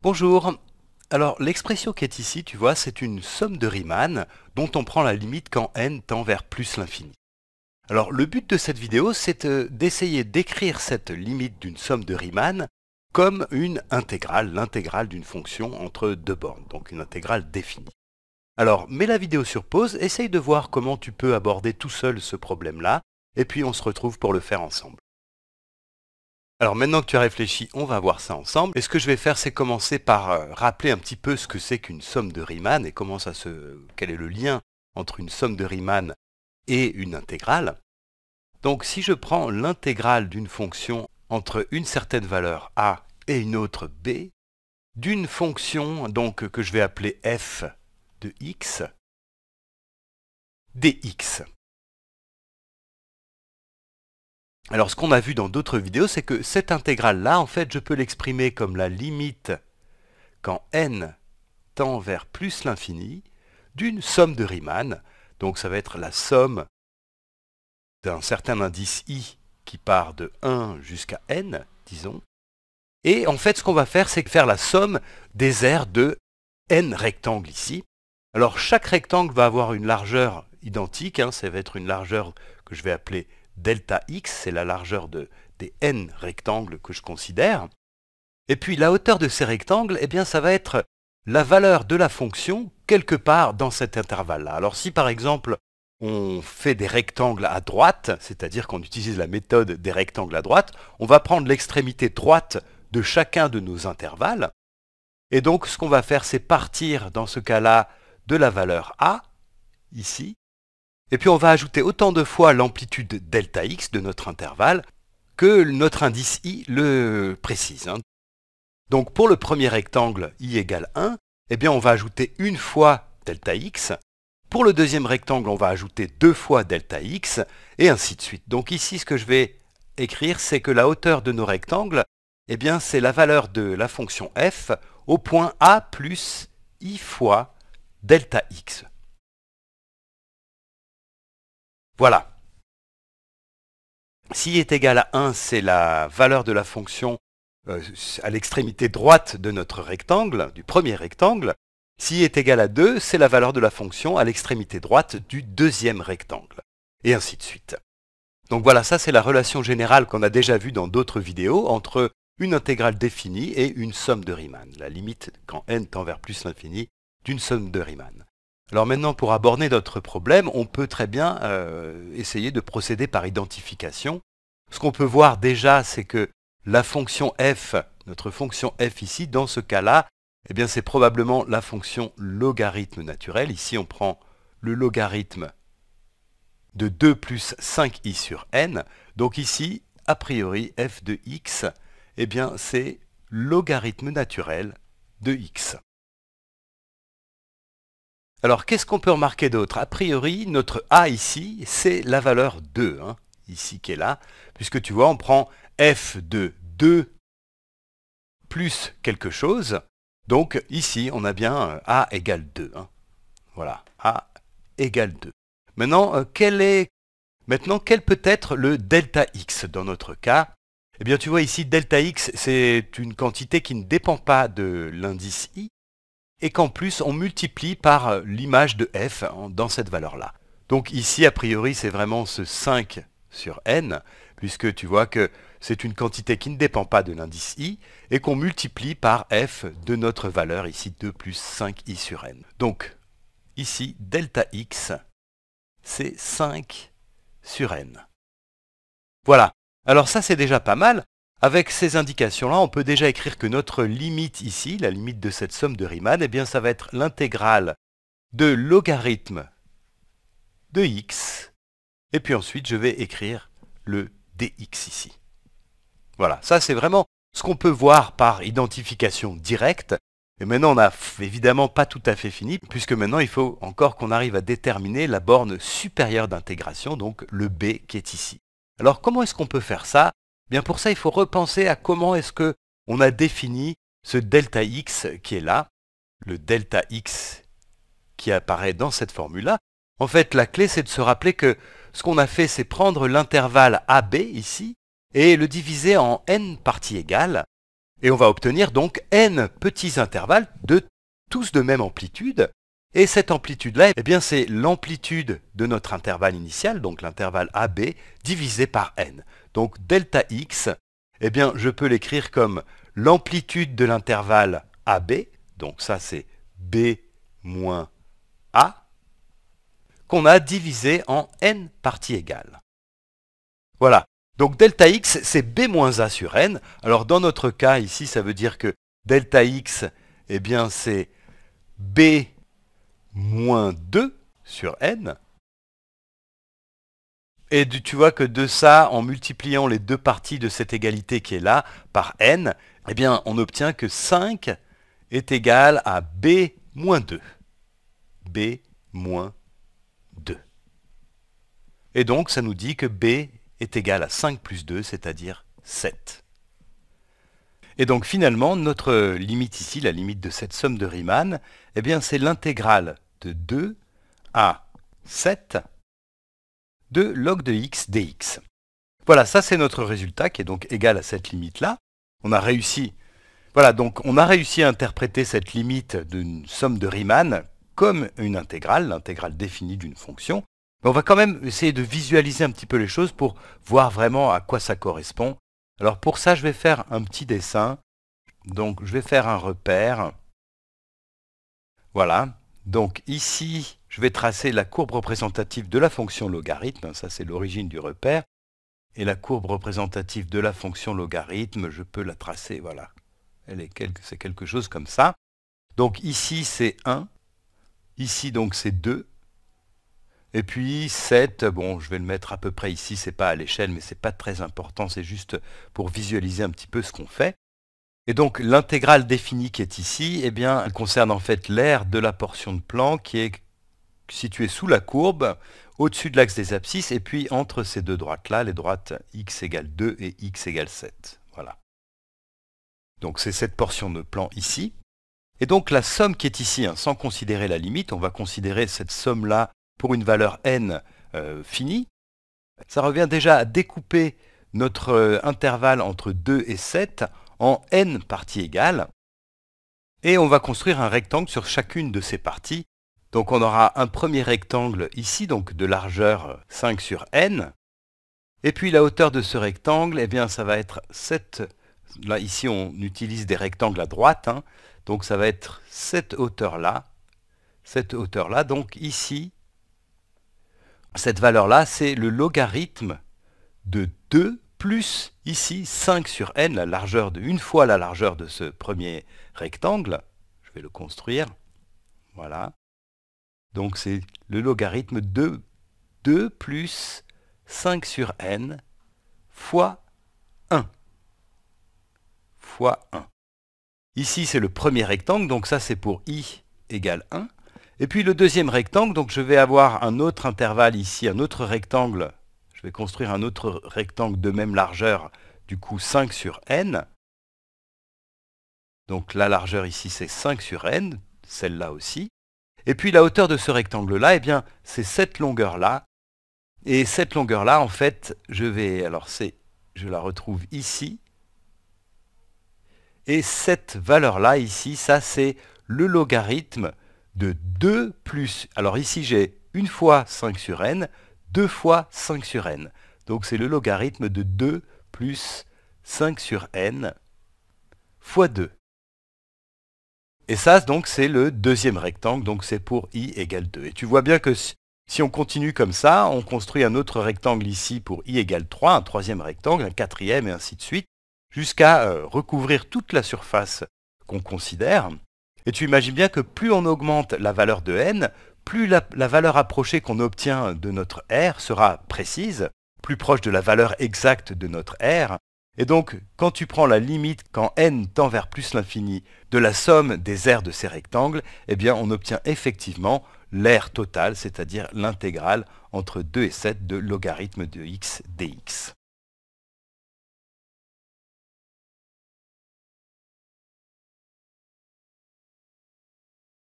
Bonjour Alors l'expression qui est ici, tu vois, c'est une somme de Riemann dont on prend la limite quand n tend vers plus l'infini. Alors le but de cette vidéo, c'est euh, d'essayer d'écrire cette limite d'une somme de Riemann comme une intégrale, l'intégrale d'une fonction entre deux bornes, donc une intégrale définie. Alors mets la vidéo sur pause, essaye de voir comment tu peux aborder tout seul ce problème-là, et puis on se retrouve pour le faire ensemble. Alors maintenant que tu as réfléchi, on va voir ça ensemble. Et ce que je vais faire, c'est commencer par euh, rappeler un petit peu ce que c'est qu'une somme de Riemann et comment ça se... quel est le lien entre une somme de Riemann et une intégrale. Donc si je prends l'intégrale d'une fonction entre une certaine valeur a et une autre b, d'une fonction donc que je vais appeler f de x, dx. Alors ce qu'on a vu dans d'autres vidéos, c'est que cette intégrale-là, en fait, je peux l'exprimer comme la limite quand n tend vers plus l'infini d'une somme de Riemann. Donc ça va être la somme d'un certain indice i qui part de 1 jusqu'à n, disons. Et en fait, ce qu'on va faire, c'est faire la somme des aires de n rectangles ici. Alors chaque rectangle va avoir une largeur identique, hein. ça va être une largeur que je vais appeler delta x, c'est la largeur de, des n rectangles que je considère. Et puis la hauteur de ces rectangles, eh bien ça va être la valeur de la fonction quelque part dans cet intervalle-là. Alors si par exemple on fait des rectangles à droite, c'est-à-dire qu'on utilise la méthode des rectangles à droite, on va prendre l'extrémité droite de chacun de nos intervalles. Et donc ce qu'on va faire, c'est partir dans ce cas-là de la valeur a, ici, et puis on va ajouter autant de fois l'amplitude delta x de notre intervalle que notre indice i le précise. Hein. Donc pour le premier rectangle i égale 1, eh bien on va ajouter une fois delta x. Pour le deuxième rectangle, on va ajouter deux fois delta x, et ainsi de suite. Donc ici, ce que je vais écrire, c'est que la hauteur de nos rectangles, eh c'est la valeur de la fonction f au point a plus i fois delta x. Voilà. Si est égal à 1, c'est la valeur de la fonction euh, à l'extrémité droite de notre rectangle, du premier rectangle. Si est égal à 2, c'est la valeur de la fonction à l'extrémité droite du deuxième rectangle. Et ainsi de suite. Donc voilà, ça c'est la relation générale qu'on a déjà vue dans d'autres vidéos entre une intégrale définie et une somme de Riemann, la limite quand n tend vers plus l'infini d'une somme de Riemann. Alors maintenant, pour aborder notre problème, on peut très bien euh, essayer de procéder par identification. Ce qu'on peut voir déjà, c'est que la fonction f, notre fonction f ici, dans ce cas-là, eh c'est probablement la fonction logarithme naturel. Ici, on prend le logarithme de 2 plus 5i sur n. Donc ici, a priori, f de x, eh bien c'est logarithme naturel de x. Alors, qu'est-ce qu'on peut remarquer d'autre A priori, notre A ici, c'est la valeur 2, hein, ici qui est là, puisque tu vois, on prend f de 2 plus quelque chose. Donc ici, on a bien euh, A égale 2. Hein. Voilà, A égale 2. Maintenant, euh, est... Maintenant, quel peut être le delta x dans notre cas Eh bien, tu vois ici, delta x, c'est une quantité qui ne dépend pas de l'indice i, et qu'en plus on multiplie par euh, l'image de f dans cette valeur-là. Donc ici, a priori, c'est vraiment ce 5 sur n, puisque tu vois que c'est une quantité qui ne dépend pas de l'indice i, et qu'on multiplie par f de notre valeur, ici 2 plus 5i sur n. Donc ici, delta x, c'est 5 sur n. Voilà. Alors ça, c'est déjà pas mal, avec ces indications-là, on peut déjà écrire que notre limite ici, la limite de cette somme de Riemann, eh bien ça va être l'intégrale de logarithme de x, et puis ensuite je vais écrire le dx ici. Voilà, ça c'est vraiment ce qu'on peut voir par identification directe. Et maintenant, on n'a évidemment pas tout à fait fini, puisque maintenant, il faut encore qu'on arrive à déterminer la borne supérieure d'intégration, donc le B qui est ici. Alors, comment est-ce qu'on peut faire ça pour ça, il faut repenser à comment est-ce que on a défini ce delta x qui est là, le delta x qui apparaît dans cette formule-là. En fait, la clé, c'est de se rappeler que ce qu'on a fait, c'est prendre l'intervalle AB ici et le diviser en n parties égales. Et on va obtenir donc n petits intervalles de tous de même amplitude et cette amplitude-là, eh bien c'est l'amplitude de notre intervalle initial, donc l'intervalle AB, divisé par n. Donc delta x, eh bien je peux l'écrire comme l'amplitude de l'intervalle AB, donc ça c'est B moins A, qu'on a divisé en n parties égales. Voilà, donc delta x c'est B moins A sur n. Alors dans notre cas ici, ça veut dire que delta x, eh bien c'est B moins 2 sur n. Et tu vois que de ça, en multipliant les deux parties de cette égalité qui est là par n, eh bien, on obtient que 5 est égal à b moins 2. b moins 2. Et donc, ça nous dit que b est égal à 5 plus 2, c'est-à-dire 7. Et donc finalement, notre limite ici, la limite de cette somme de Riemann, eh bien c'est l'intégrale de 2 à 7 de log de x dx. Voilà, ça c'est notre résultat qui est donc égal à cette limite-là. On a réussi voilà, donc on a réussi à interpréter cette limite d'une somme de Riemann comme une intégrale, l'intégrale définie d'une fonction. Mais on va quand même essayer de visualiser un petit peu les choses pour voir vraiment à quoi ça correspond. Alors pour ça, je vais faire un petit dessin. Donc je vais faire un repère. Voilà. Donc ici, je vais tracer la courbe représentative de la fonction logarithme, hein, ça c'est l'origine du repère, et la courbe représentative de la fonction logarithme, je peux la tracer, voilà. c'est quelque chose comme ça. Donc ici c'est 1, ici donc c'est 2, et puis 7, bon je vais le mettre à peu près ici, c'est pas à l'échelle mais c'est pas très important, c'est juste pour visualiser un petit peu ce qu'on fait. Et donc l'intégrale définie qui est ici, eh bien, elle concerne en fait l'aire de la portion de plan qui est située sous la courbe, au-dessus de l'axe des abscisses, et puis entre ces deux droites-là, les droites x égale 2 et x égale 7. Donc c'est cette portion de plan ici. Et donc la somme qui est ici, hein, sans considérer la limite, on va considérer cette somme-là pour une valeur n euh, finie, ça revient déjà à découper notre euh, intervalle entre 2 et 7 en n parties égales. Et on va construire un rectangle sur chacune de ces parties. Donc on aura un premier rectangle ici, donc de largeur 5 sur n. Et puis la hauteur de ce rectangle, eh bien ça va être cette... Là ici on utilise des rectangles à droite, hein. donc ça va être cette hauteur là, cette hauteur là. Donc ici, cette valeur là, c'est le logarithme de 2 plus ici 5 sur n, la largeur de une fois la largeur de ce premier rectangle. Je vais le construire. Voilà. Donc c'est le logarithme de 2 plus 5 sur n fois 1. Fois 1. Ici, c'est le premier rectangle, donc ça c'est pour i égale 1. Et puis le deuxième rectangle, donc je vais avoir un autre intervalle ici, un autre rectangle je vais construire un autre rectangle de même largeur, du coup 5 sur n. Donc la largeur ici c'est 5 sur n, celle-là aussi. Et puis la hauteur de ce rectangle-là, eh bien c'est cette longueur-là. Et cette longueur-là, en fait, je vais, alors c'est, je la retrouve ici. Et cette valeur-là ici, ça c'est le logarithme de 2 plus, alors ici j'ai une fois 5 sur n, 2 fois 5 sur n. Donc c'est le logarithme de 2 plus 5 sur n fois 2. Et ça, donc, c'est le deuxième rectangle, donc c'est pour i égale 2. Et tu vois bien que si on continue comme ça, on construit un autre rectangle ici pour i égale 3, un troisième rectangle, un quatrième, et ainsi de suite, jusqu'à euh, recouvrir toute la surface qu'on considère. Et tu imagines bien que plus on augmente la valeur de n, plus la, valeur approchée qu'on obtient de notre R sera précise, plus proche de la valeur exacte de notre R, et donc quand tu prends la limite quand n tend vers plus l'infini de la somme des R de ces rectangles, eh bien on obtient effectivement l'aire total, c'est-à-dire l'intégrale entre 2 et 7 de logarithme de x dx.